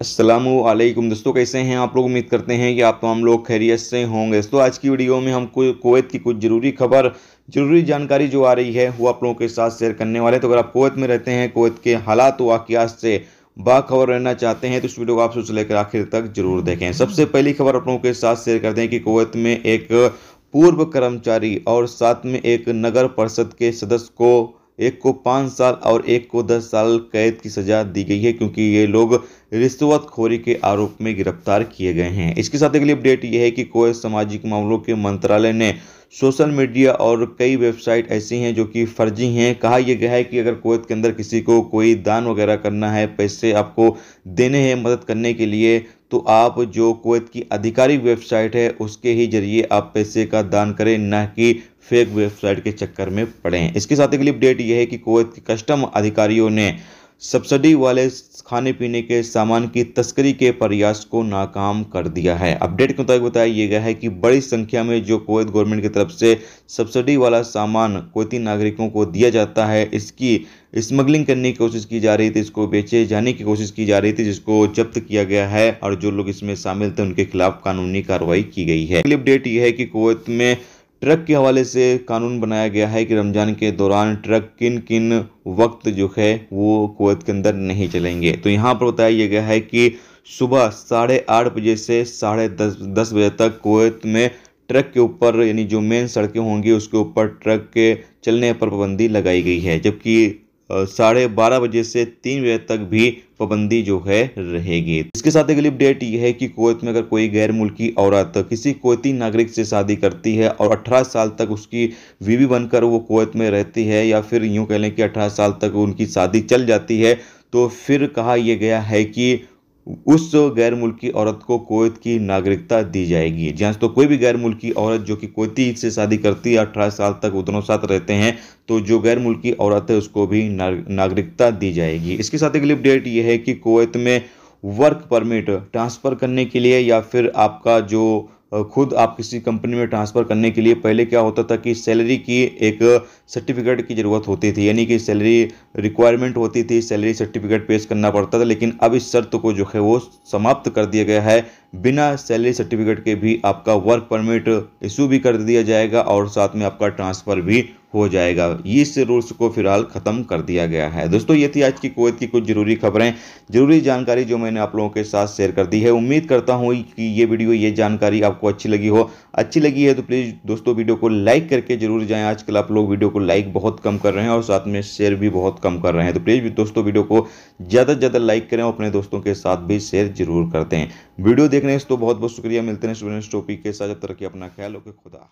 असलम दोस्तों कैसे हैं आप लोग उम्मीद करते हैं कि आप तमाम लोग खैरियत से होंगे दोस्तों आज की वीडियो में हम कोवैत की कुछ ज़रूरी खबर ज़रूरी जानकारी जो आ रही है वो आप लोगों के साथ शेयर करने वाले हैं तो अगर आप कोवैत में रहते हैं कोवैत के हालात वाकियात से बाखबर रहना चाहते हैं तो इस वीडियो को आप सोच लेकर आखिर तक जरूर देखें सबसे पहली खबर आप लोगों के साथ शेयर करते हैं कि कोवैत में एक पूर्व कर्मचारी और साथ में एक नगर परिषद के सदस्य को एक को पाँच साल और एक को दस साल कैद की सज़ा दी गई है क्योंकि ये लोग रिश्वतखोरी के आरोप में गिरफ्तार किए गए हैं इसके साथ अगली अपडेट यह है कि कोए सामाजिक मामलों के मंत्रालय ने सोशल मीडिया और कई वेबसाइट ऐसी हैं जो कि फर्जी हैं कहा यह गया है कि अगर कोवैत के अंदर किसी को कोई दान वगैरह करना है पैसे आपको देने हैं मदद करने के लिए तो आप जो कोवैत की आधिकारिक वेबसाइट है उसके ही जरिए आप पैसे का दान करें न कि फेक वेबसाइट के चक्कर में पड़ें इसके साथ अगली अपडेट यह है कि कोवैत के कस्टम अधिकारियों ने सब्सिडी वाले खाने पीने के सामान की तस्करी के प्रयास को नाकाम कर दिया है अपडेट के मुताबिक बताया यह गया है कि बड़ी संख्या में जो कुवैत गवर्नमेंट की तरफ से सब्सिडी वाला सामान कोती नागरिकों को दिया जाता है इसकी स्मगलिंग करने की कोशिश की जा रही थी इसको बेचे जाने की कोशिश की जा रही थी जिसको जब्त किया गया है और जो लोग इसमें शामिल थे उनके खिलाफ कानूनी कार्रवाई की गई है अगली अपडेट ये है कि कुवैत में ट्रक के हवाले से कानून बनाया गया है कि रमज़ान के दौरान ट्रक किन किन वक्त जो है वो कुवैत के अंदर नहीं चलेंगे तो यहाँ पर बताया गया है कि सुबह साढ़े आठ बजे से साढ़े दस दस बजे तक कुवैत में ट्रक के ऊपर यानी जो मेन सड़कें होंगी उसके ऊपर ट्रक के चलने पर पाबंदी लगाई गई है जबकि साढ़े बारह बजे से तीन बजे तक भी पाबंदी जो है रहेगी इसके साथ अगली अपडेट यह है कि कुवैत में अगर कोई गैर मुल्की औरत किसी कोवैती नागरिक से शादी करती है और 18 साल तक उसकी बीवी बनकर वो कुवैत में रहती है या फिर यूं कह लें कि 18 साल तक उनकी शादी चल जाती है तो फिर कहा यह गया है कि उस गैर मुल्की औरत को कोत की नागरिकता दी जाएगी जहाँ तो कोई भी गैर मुल्की औरत जो कि कोती से शादी करती है अठारह साल तक वो दोनों साथ रहते हैं तो जो गैर मुल्की औरत है उसको भी नागरिकता दी जाएगी इसके साथ अगली अपडेट ये है कि कोत में वर्क परमिट ट्रांसफ़र करने के लिए या फिर आपका जो खुद आप किसी कंपनी में ट्रांसफ़र करने के लिए पहले क्या होता था कि सैलरी की एक सर्टिफिकेट की ज़रूरत होती थी यानी कि सैलरी रिक्वायरमेंट होती थी सैलरी सर्टिफिकेट पेश करना पड़ता था लेकिन अब इस शर्त को जो है वो समाप्त कर दिया गया है बिना सैलरी सर्टिफिकेट के भी आपका वर्क परमिट इशू भी कर दिया जाएगा और साथ में आपका ट्रांसफ़र भी हो जाएगा इस रूल्स को फिलहाल ख़त्म कर दिया गया है दोस्तों ये थी आज की कोवत की कुछ ज़रूरी खबरें ज़रूरी जानकारी जो मैंने आप लोगों के साथ शेयर कर दी है उम्मीद करता हूँ कि ये वीडियो ये जानकारी आपको अच्छी लगी हो अच्छी लगी है तो प्लीज़ दोस्तों वीडियो को लाइक करके जरूर जाएँ आजकल आप लोग वीडियो को लाइक बहुत कम कर रहे हैं और साथ में शेयर भी बहुत कम कर रहे हैं तो प्लीज़ दोस्तों वीडियो को ज़्यादा से ज़्यादा लाइक करें और अपने दोस्तों के साथ भी शेयर जरूर करते हैं वीडियो देखने से तो बहुत बहुत शुक्रिया मिलते हैं स्टूडेंट्स टॉपिक के साथ जब तक अपना ख्याल रखें खुदा